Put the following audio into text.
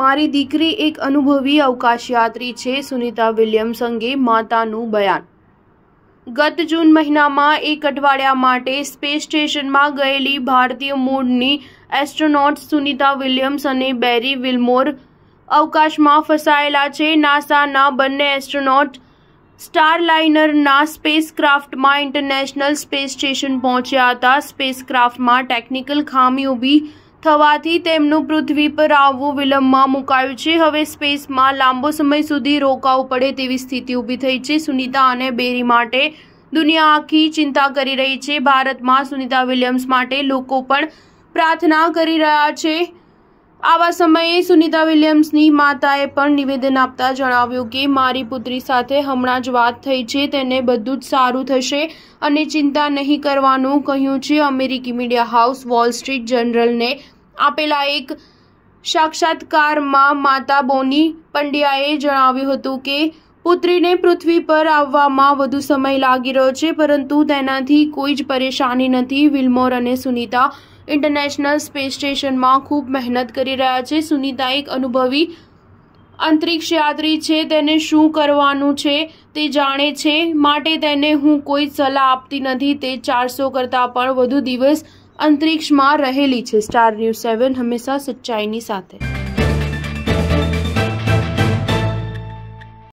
મારી દીકરી એક અનુભવી અવકાશયાત્રી છે સુનિતા વિલિયમ્સ અંગે માતાનું બયાન ગત જૂન મહિનામાં એક અઠવાડિયા માટે સ્પેસ સ્ટેશનમાં ગયેલી ભારતીય મૂળની એસ્ટ્રોનોટ સુનિતા વિલિયમ્સ અને બેરી વિલમોર અવકાશમાં ફસાયેલા છે નાસાના બંને એસ્ટ્રોનોટ સ્ટારલાઇનરના સ્પેસક્રાફ્ટમાં ઇન્ટરનેશનલ સ્પેસ સ્ટેશન પહોંચ્યા હતા સ્પેસક્રાફ્ટમાં ટેકનિકલ ખામી ઊભી થવાથી તેમનું પૃથ્વી પર આવવું વિલંબમાં મુકાયું છે હવે સ્પેસમાં લાંબો સમય સુધી રોકાવું પડે તેવી સ્થિતિ ઊભી થઈ છે સુનિતા અને બેરી માટે દુનિયા આખી ચિંતા કરી રહી છે ભારતમાં સુનિતા વિલિયમ્સ માટે લોકો પણ પ્રાર્થના કરી રહ્યા છે આવા સમયે સુનિતા વિલિયમ્સની માતાએ પણ નિવેદન આપતા જણાવ્યું કે મારી પુત્રી સાથે હમણાં જ વાત થઈ છે તેને બધું જ સારું થશે અને ચિંતા નહીં કરવાનું કહ્યું છે અમેરિકી મીડિયા હાઉસ વોલ સ્ટ્રીટ જનરલને આપેલા એક સાક્ષાત્કારમાં માતા બોની પંડ્યાએ જણાવ્યું હતું કે પુત્રીને પૃથ્વી પર આવવામાં વધુ સમય લાગી રહ્યો છે પરંતુ તેનાથી કોઈ જ પરેશાની નથી વિલમોર અને સુનિતા ઇન્ટરનેશનલ સ્પેસ સ્ટેશનમાં ખૂબ મહેનત કરી રહ્યા છે સુનિતા એક અનુભવી અંતરિક્ષ યાત્રી છે તેને શું કરવાનું છે તે જાણે છે માટે તેને હું કોઈ સલાહ આપતી નથી તે ચારસો કરતાં પણ વધુ દિવસ અંતરિક્ષમાં રહેલી છે સ્ટાર ન્યૂઝ સેવન હંમેશા સચ્ચાઈની સાથે